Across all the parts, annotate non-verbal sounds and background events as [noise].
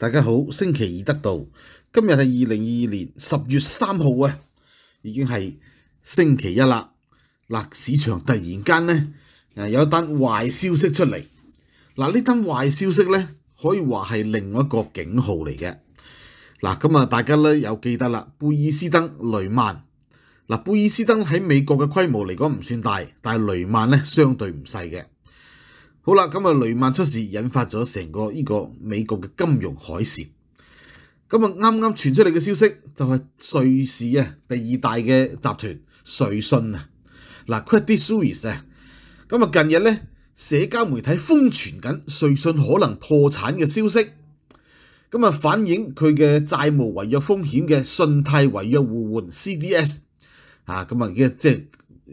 大家好，星期二得到，今日系二零二二年十月三号啊，已经系星期一啦。嗱，市场突然间咧，诶有一单坏消息出嚟。嗱，呢单坏消息咧，可以话系另外一个警号嚟嘅。嗱，咁啊，大家咧又记得啦，贝尔斯登、雷曼。嗱，贝尔斯登喺美国嘅规模嚟讲唔算大，但系雷曼咧相对唔细嘅。好啦，咁啊雷曼出事引发咗成个呢个美国嘅金融海啸。咁啊，啱啱传出嚟嘅消息就系瑞士啊第二大嘅集团瑞信啊，嗱 Credit Suisse 啊。咁啊，近日咧社交媒体疯传紧瑞信可能破产嘅消息。咁啊，反映佢嘅债务违约风险嘅信贷违约互换 CDS 啊，咁啊，即家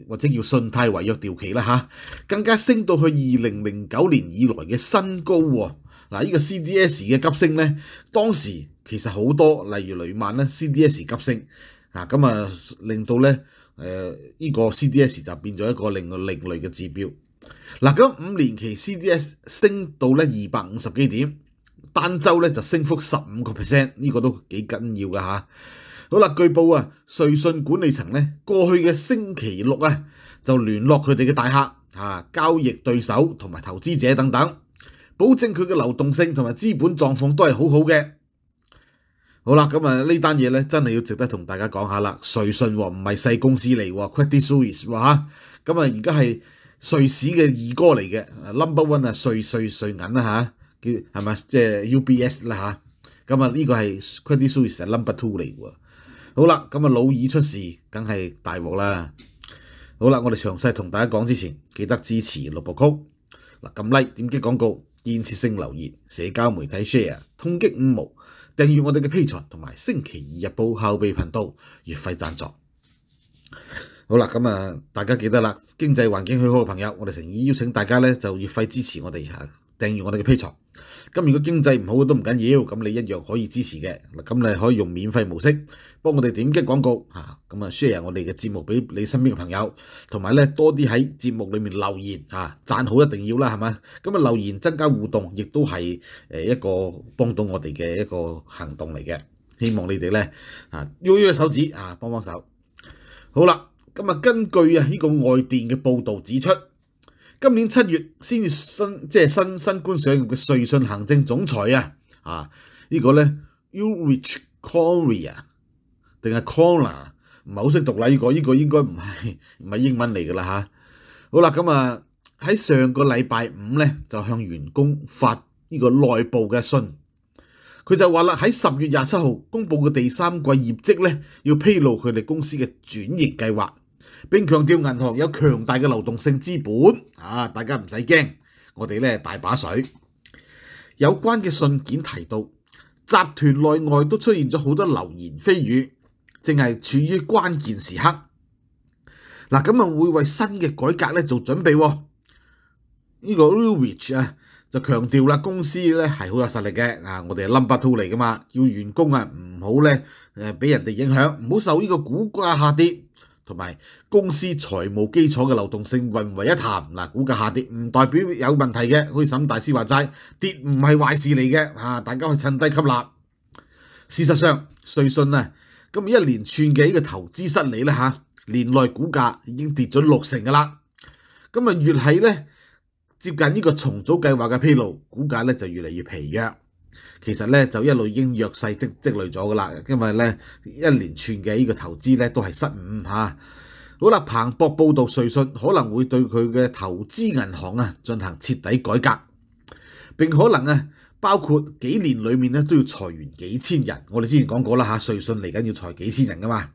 或者叫信貸違約掉期啦嚇，更加升到去二零零九年以來嘅新高喎。嗱，呢個 CDS 嘅急升咧，當時其實好多例如雷曼咧 CDS 急升啊，咁啊令到咧誒呢個 CDS 就變咗一個另另類嘅指標。嗱，咁五年期 CDS 升到咧二百五十幾點，單周咧就升幅十五個 percent，呢個都幾緊要嘅嚇。好啦，據報啊，瑞信管理層咧過去嘅星期六啊，就聯絡佢哋嘅大客啊、交易對手同埋投資者等等，保證佢嘅流動性同埋資本狀況都係好好嘅。好啦，咁啊呢單嘢咧真係要值得同大家講下啦。瑞信唔係細公司嚟，Credit Suisse 喎嚇。咁啊而家係瑞士嘅二哥嚟嘅，Number One 啊瑞瑞瑞銀啦嚇，叫係咪即係 U B S 啦嚇。咁啊呢個係 Credit Suisse Number Two 嚟喎。好啦，咁啊老耳出事，梗系大镬啦。好啦，我哋详细同大家讲之前，记得支持六部曲嗱，揿 like 点击广告，建设性留言，社交媒体 share，通缉五毛，订阅我哋嘅 P 财同埋星期二日报后备频道月费赞助。好啦，咁啊，大家记得啦，经济环境许可嘅朋友，我哋诚意邀请大家咧，就月费支持我哋吓，订阅我哋嘅 P 财。咁如果經濟唔好都唔緊要，咁你一樣可以支持嘅。咁你可以用免費模式幫我哋點擊廣告嚇，咁啊 share 我哋嘅節目俾你身邊嘅朋友，同埋咧多啲喺節目裏面留言嚇，贊好一定要啦，係嘛？咁啊留言增加互動，亦都係誒一個幫到我哋嘅一個行動嚟嘅。希望你哋咧啊，喐喐手指啊，幫幫手。好啦，咁啊，根據啊呢個外電嘅報導指出。今年七月先至新，即係新新官上任嘅瑞信行政總裁啊！啊，呢個咧 Urich c o r e a 定係 Corner，唔係好識讀啦！呢個呢個應該唔係 [laughs] 唔係英文嚟㗎啦嚇。好啦，咁啊喺上個禮拜五咧就向員工發呢個內部嘅信，佢就話啦喺十月廿七號公佈嘅第三季業績咧要披露佢哋公司嘅轉型計劃。並強調銀行有強大嘅流動性資本，啊大家唔使驚，我哋咧大把水。有關嘅信件提到，集團內外都出現咗好多流言蜚語，正係處於關鍵時刻。嗱咁啊會為新嘅改革咧做準備。呢個 Rich 啊就強調啦，公司咧係好有實力嘅。啊，我哋係 number two 嚟噶嘛，叫員工啊唔好咧誒俾人哋影響，唔好受呢個股價下跌。同埋公司財務基礎嘅流動性混為一談，嗱，股價下跌唔代表有問題嘅，以審大師話齋，跌唔係壞事嚟嘅，啊，大家去趁低吸納。事實上，瑞信啊，今日一連串嘅呢個投資失利咧嚇，年內股價已經跌咗六成噶啦，咁啊越係咧接近呢個重組計劃嘅披露，股價咧就越嚟越疲弱。其實咧就一路已經弱勢積積累咗噶啦，因為咧一連串嘅呢個投資咧都係失誤嚇。好啦，彭博報道，瑞信可能會對佢嘅投資銀行啊進行徹底改革，並可能啊包括幾年裡面咧都要裁員幾千人。我哋之前講過啦嚇，瑞信嚟緊要裁幾千人噶嘛。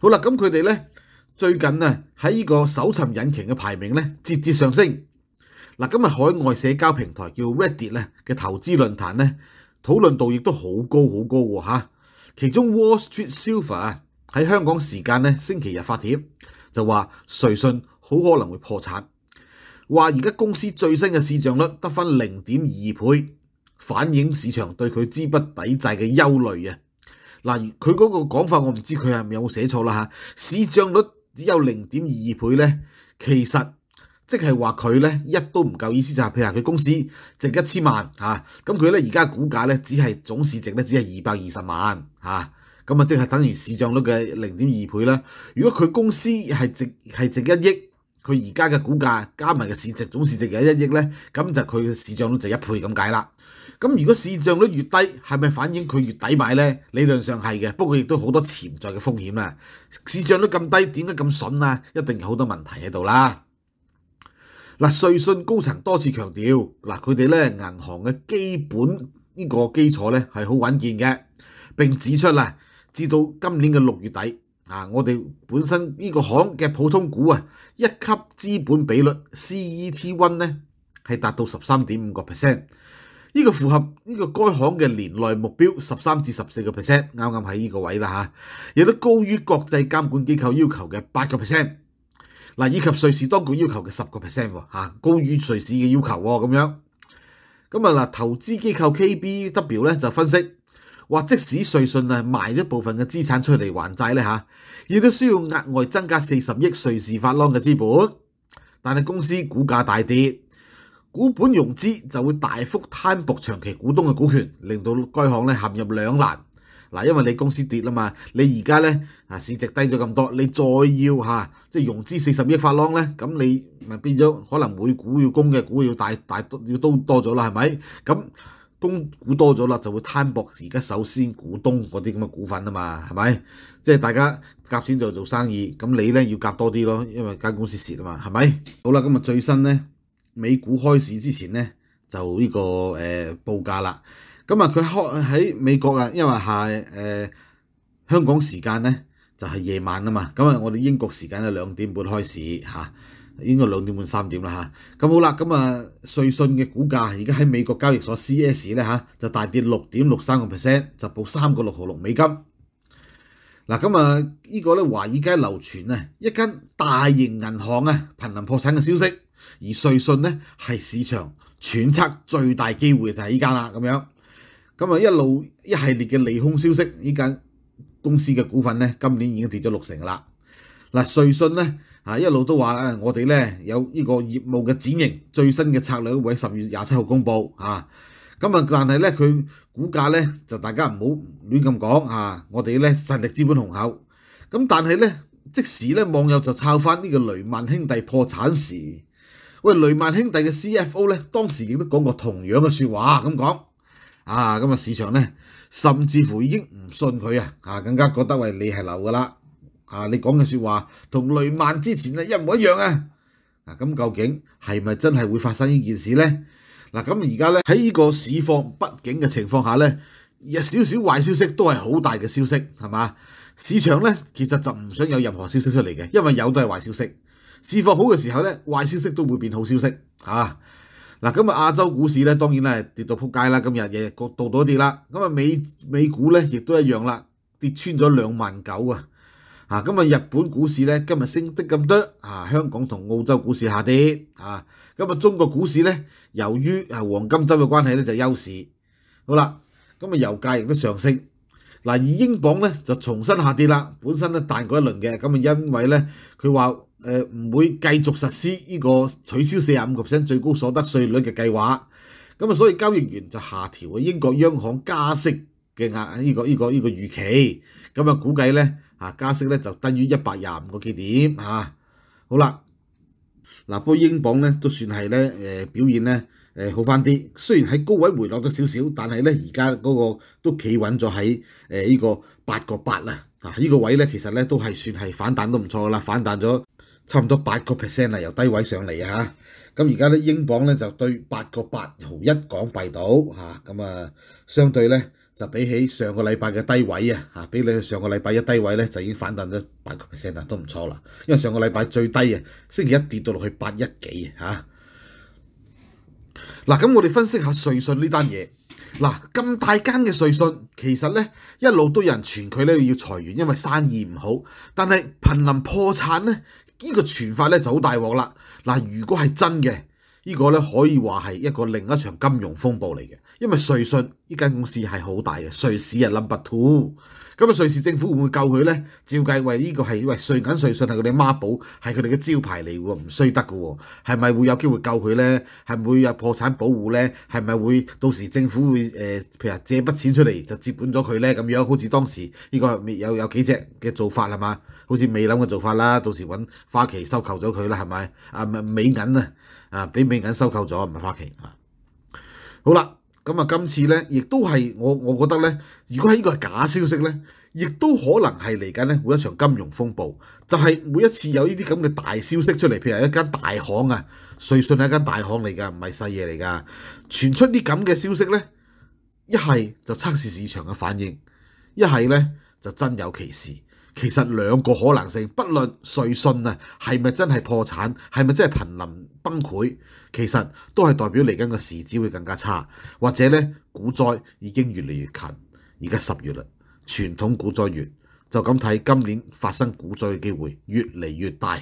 好啦，咁佢哋咧最近啊喺呢個搜尋引擎嘅排名咧節節上升。嗱，今日海外社交平台叫 Reddit 咧嘅投資論壇咧，討論度亦都好高好高喎其中 Wall Street s i u r e r 啊，喺香港時間咧星期日發帖就話瑞信好可能會破產，話而家公司最新嘅市漲率得翻零點二倍，反映市場對佢資不抵債嘅憂慮啊。嗱，佢嗰個講法我唔知佢係咪有寫錯啦市漲率只有零點二二倍咧，其實。即係話佢咧一都唔夠，意思就係譬如話佢公司值一千萬嚇，咁佢咧而家股價咧只係總市值咧只係二百二十萬嚇，咁啊即係等於市漲率嘅零點二倍啦。如果佢公司係值係值一億，佢而家嘅股價加埋嘅市值總市值有一億咧，咁就佢市漲率就一倍咁解啦。咁如果市漲率越低，係咪反映佢越抵買咧？理論上係嘅，不過亦都好多潛在嘅風險啦。市漲率咁低，點解咁筍啊？一定有好多問題喺度啦。嗱，瑞信高層多次強調，嗱佢哋咧銀行嘅基本呢個基礎咧係好穩健嘅。並指出啦，至到今年嘅六月底，啊，我哋本身呢個行嘅普通股啊，一級資本比率 CET1 咧係達到十三點五個 percent，呢個符合呢個該行嘅年內目標十三至十四個 percent，啱啱喺呢個位啦嚇，亦都高於國際監管機構要求嘅八個 percent。嗱，以及瑞士當局要求嘅十個 percent 喎，嚇高於瑞士嘅要求咁樣。咁啊嗱，投資機構 KBW 咧就分析話，即使瑞信啊賣咗部分嘅資產出嚟還債咧嚇，亦都需要額外增加四十億瑞士法郎嘅資本。但係公司股價大跌，股本融資就會大幅攤薄長期股東嘅股權，令到該行咧陷入兩難。嗱，因為你公司跌啦嘛，你而家咧啊市值低咗咁多，你再要嚇即係融資四十億發郎咧，咁你咪變咗可能每股要供嘅股要大大要都多咗啦，係咪？咁供股多咗啦，就會攤薄而家首先股東嗰啲咁嘅股份啊嘛，係咪？即係大家夾錢就做生意，咁你咧要夾多啲咯，因為間公司蝕啊嘛，係咪？好啦，咁啊最新咧美股開市之前咧就呢個誒報價啦。咁啊！佢開喺美國啊，因為係誒香港時間咧就係夜晚啊嘛。咁啊，我哋英國時間咧兩點半開始嚇，應該兩點半三點啦嚇。咁好啦，咁啊瑞信嘅股價而家喺美國交易所 C.S 咧嚇就大跌六點六三個 percent，就報三個六毫六美金。嗱，咁啊呢個咧，華爾街流傳啊一間大型銀行啊頻臨破產嘅消息，而瑞信咧係市場揣測最大機會嘅就係呢間啦，咁樣。咁啊，一路一系列嘅利空消息，呢間公司嘅股份咧，今年已經跌咗六成啦。嗱，瑞信咧啊，一路都話咧，我哋咧有呢個業務嘅轉型，最新嘅策略會喺十月廿七號公布啊。咁啊，但係咧佢股價咧就大家唔好亂咁講啊。我哋咧實力資本雄厚，咁但係咧即使咧網友就抄翻呢個雷曼兄弟破產時，喂雷曼兄弟嘅 CFO 咧當時亦都講過同樣嘅説話咁講。啊，咁啊市場咧，甚至乎已經唔信佢啊，啊更加覺得喂你係流噶啦，啊你講嘅説話同雷曼之前啊一模一樣啊，嗱咁究竟係咪真係會發生呢件事咧？嗱咁而家咧喺呢個市況不景嘅情況下咧，有少少壞消息都係好大嘅消息係嘛？市場咧其實就唔想有任何消息出嚟嘅，因為有都係壞消息。市況好嘅時候咧，壞消息都會變好消息嚇。嗱，今日亞洲股市咧，當然咧跌到撲街啦，今日日日度度都跌啦。咁啊美美股咧，亦都一樣啦，跌穿咗兩萬九啊。啊，咁日日本股市咧，今日升得咁多啊，香港同澳洲股市下跌啊。咁啊中國股市咧，由於啊黃金周嘅關係咧，就休市。好啦，咁啊油價亦都上升。嗱，英鎊咧就重新下跌啦，本身咧彈過一輪嘅，咁啊因為咧佢話。誒唔會繼續實施呢個取消四廿五個 percent 最高所得稅率嘅計劃，咁啊，所以交易員就下調啊英國央行加息嘅壓呢個呢個呢個預期，咁啊估計咧嚇加息咧就低於一百廿五個基點嚇。好啦，嗱不過英鎊咧都算係咧誒表現咧誒好翻啲，雖然喺高位回落咗少少，但係咧而家嗰個都企穩咗喺誒依個八個八啦，啊依個位咧其實咧都係算係反彈都唔錯噶啦，反彈咗。差唔多八個 percent 啦，由低位上嚟啊！咁而家咧，英鎊咧就對八個八毫一港幣到嚇，咁啊，相對咧就比起上個禮拜嘅低位啊，嚇，比你上個禮拜嘅低位咧就已經反彈咗八個 percent 啦，都唔錯啦。因為上個禮拜最低啊，星期一跌到落去八一幾嚇。嗱，咁我哋分析下瑞信呢單嘢。嗱，咁大間嘅瑞信，其實咧一路都有人傳佢咧要裁員，因為生意唔好，但係頻臨破產咧。呢個傳法咧就好大鑊啦！嗱，如果係真嘅，呢個咧可以話係一個另一場金融風暴嚟嘅，因為瑞信呢間公司係好大嘅瑞士啊 number two。咁啊，瑞士政府會唔會救佢咧？照計，喂，呢個係喂瑞銀瑞信係佢哋孖寶，係佢哋嘅招牌嚟喎，唔衰得嘅喎，係咪會有機會救佢咧？係咪會有破產保護咧？係咪會到時政府會誒，譬如話借筆錢出嚟就接管咗佢咧？咁樣好似當時呢個有有幾隻嘅做法係嘛？好似美林嘅做法啦，到時揾花旗收購咗佢啦，係咪？啊，美銀啊，啊，俾美銀收購咗，唔係花旗啊。好啦。咁啊，今次咧，亦都係我，我覺得咧，如果係呢個假消息咧，亦都可能係嚟緊咧，會一場金融風暴。就係每一次有呢啲咁嘅大消息出嚟，譬如一間大行啊，瑞信係一間大行嚟㗎，唔係細嘢嚟㗎，傳出啲咁嘅消息咧，一係就測試市場嘅反應，一係咧就真有其事。其實兩個可能性，不論瑞信啊係咪真係破產，係咪真係頻臨崩潰，其實都係代表嚟緊個市只會更加差，或者呢，股災已經越嚟越近，而家十月啦，傳統股災月，就咁睇今年發生股災嘅機會越嚟越大。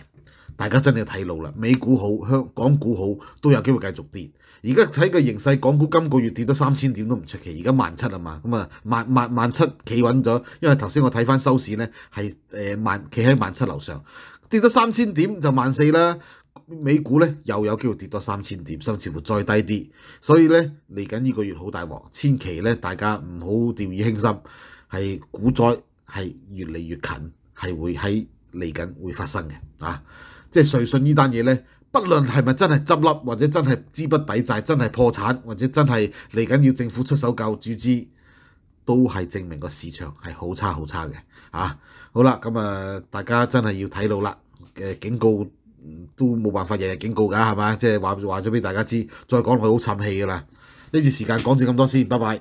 大家真係要睇路啦，美股好、香港股好都有機會繼續跌。而家睇個形勢，港股今個月跌咗三千點都唔出奇。而家萬七啊嘛，咁啊萬萬萬七企穩咗，因為頭先我睇翻收市咧係誒萬企喺萬七樓上，跌咗三千點就萬四啦。美股呢又有機會跌多三千點，甚至乎再低啲。所以呢，嚟緊呢個月好大鑊，千祈呢，大家唔好掉以輕心，係股災係越嚟越近，係會喺嚟緊會發生嘅啊！即係瑞信呢單嘢咧，不論係咪真係執笠，或者真係資不抵債，真係破產，或者真係嚟緊要政府出手救注資，都係證明個市場係好差好差嘅。啊！好啦，咁啊，大家真係要睇路啦。誒，警告都冇辦法日日警告㗎，係嘛？即係話話咗俾大家知，再講落去好沉氣㗎啦。呢段時間講住咁多先，拜拜。